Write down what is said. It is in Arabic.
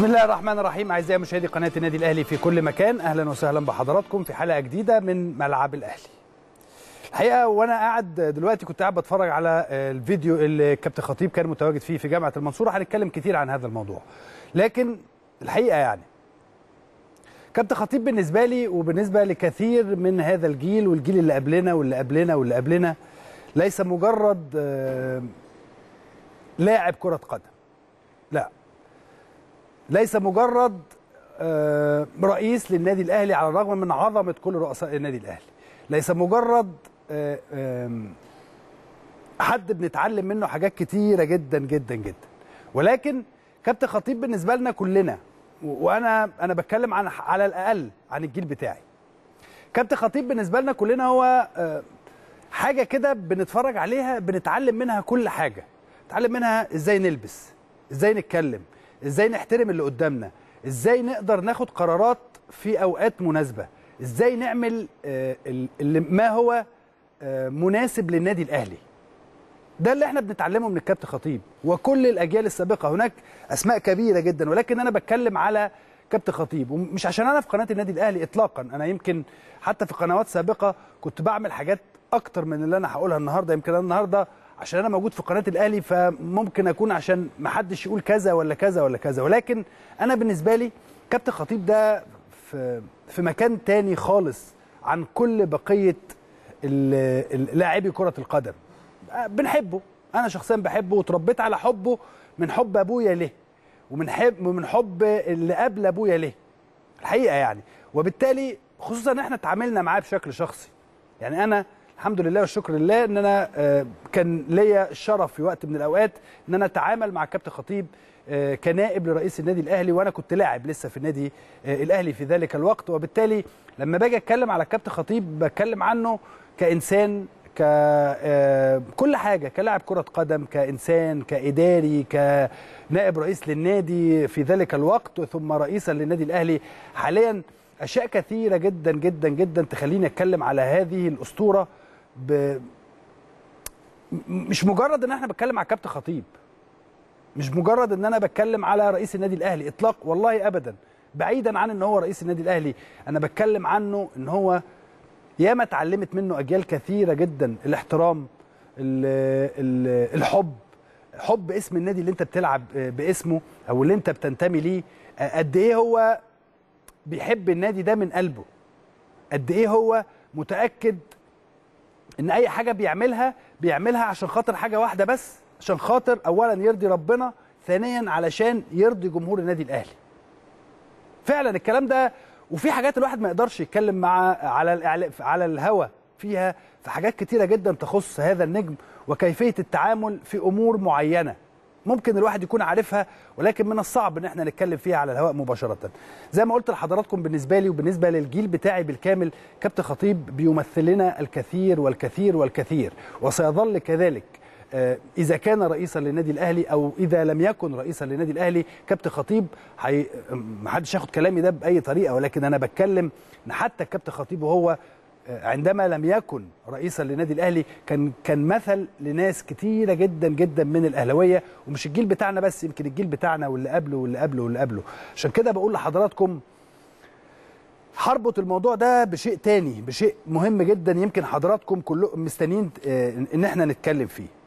بسم الله الرحمن الرحيم اعزائي مشاهدي قناه النادي الاهلي في كل مكان اهلا وسهلا بحضراتكم في حلقه جديده من ملعب الاهلي الحقيقه وانا قاعد دلوقتي كنت قاعد بتفرج على الفيديو اللي كابتن خطيب كان متواجد فيه في جامعه المنصوره هنتكلم كتير عن هذا الموضوع لكن الحقيقه يعني كابتن خطيب بالنسبه لي وبالنسبه لكثير من هذا الجيل والجيل اللي قبلنا واللي قبلنا واللي قبلنا ليس مجرد آه، لاعب كره قدم لا ليس مجرد آه، رئيس للنادي الاهلي على الرغم من عظمه كل رؤساء النادي الاهلي ليس مجرد آه، حد بنتعلم منه حاجات كتيره جدا جدا جدا ولكن كابتن خطيب بالنسبه لنا كلنا وانا انا بتكلم عن على الاقل عن الجيل بتاعي كابتن خطيب بالنسبه لنا كلنا هو آه، حاجه كده بنتفرج عليها بنتعلم منها كل حاجه نتعلم منها ازاي نلبس ازاي نتكلم ازاي نحترم اللي قدامنا ازاي نقدر ناخد قرارات في اوقات مناسبه ازاي نعمل آه، اللي ما هو آه، مناسب للنادي الاهلي ده اللي احنا بنتعلمه من الكابتن خطيب وكل الاجيال السابقه هناك اسماء كبيره جدا ولكن انا بتكلم على كابتن خطيب ومش عشان انا في قناه النادي الاهلي اطلاقا انا يمكن حتى في قنوات سابقه كنت بعمل حاجات اكتر من اللي انا هقولها النهارده يمكن النهارده عشان انا موجود في قناه الاهلي فممكن اكون عشان ما حدش يقول كذا ولا كذا ولا كذا ولكن انا بالنسبه لي كابتن خطيب ده في في مكان تاني خالص عن كل بقيه لاعبي كره القدم بنحبه انا شخصيا بحبه وتربيت على حبه من حب ابويا ليه ومن حب من حب اللي قبل ابويا ليه الحقيقه يعني وبالتالي خصوصا ان احنا اتعاملنا معاه بشكل شخصي يعني انا الحمد لله والشكر لله ان انا آه، كان ليا الشرف في وقت من الاوقات ان انا اتعامل مع الكابتن خطيب آه، كنائب لرئيس النادي الاهلي وانا كنت لاعب لسه في النادي آه، الاهلي في ذلك الوقت وبالتالي لما باجي اتكلم على الكابتن خطيب بتكلم عنه كانسان ك كل حاجه كلاعب كره قدم كانسان كاداري كنائب رئيس للنادي في ذلك الوقت ثم رئيسا للنادي الاهلي حاليا اشياء كثيره جدا جدا جدا تخليني اتكلم على هذه الاسطوره ب... مش مجرد ان احنا بتكلم على كابتن خطيب مش مجرد ان انا بتكلم على رئيس النادي الاهلي اطلاق والله ابدا بعيدا عن ان هو رئيس النادي الاهلي انا بتكلم عنه ان هو ياما اتعلمت منه اجيال كثيره جدا الاحترام الـ الـ الحب حب اسم النادي اللي انت بتلعب آه، باسمه او اللي انت بتنتمي ليه آه، قد ايه هو بيحب النادي ده من قلبه قد ايه هو متاكد ان اي حاجه بيعملها بيعملها عشان خاطر حاجه واحده بس عشان خاطر اولا يرضي ربنا ثانيا علشان يرضي جمهور النادي الاهلي فعلا الكلام ده وفي حاجات الواحد ما يقدرش يتكلم مع على على الهوا فيها في حاجات كتيره جدا تخص هذا النجم وكيفيه التعامل في امور معينه ممكن الواحد يكون عارفها ولكن من الصعب ان احنا نتكلم فيها على الهواء مباشره زي ما قلت لحضراتكم بالنسبه لي وبالنسبه للجيل بتاعي بالكامل كابتن خطيب بيمثل لنا الكثير والكثير والكثير وسيظل كذلك آه، اذا كان رئيسا للنادي الاهلي او اذا لم يكن رئيسا للنادي الاهلي كابتن خطيب حي... محدش ياخد كلامي ده باي طريقه ولكن انا بتكلم ان حتى كابتن خطيب وهو عندما لم يكن رئيسا للنادي الاهلي كان كان مثل لناس كتيره جدا جدا من الاهلاويه ومش الجيل بتاعنا بس يمكن الجيل بتاعنا واللي قبله واللي قبله واللي قبله عشان كده بقول لحضراتكم هربط الموضوع ده بشيء تاني بشيء مهم جدا يمكن حضراتكم كلكم مستنيين آه، ان احنا نتكلم فيه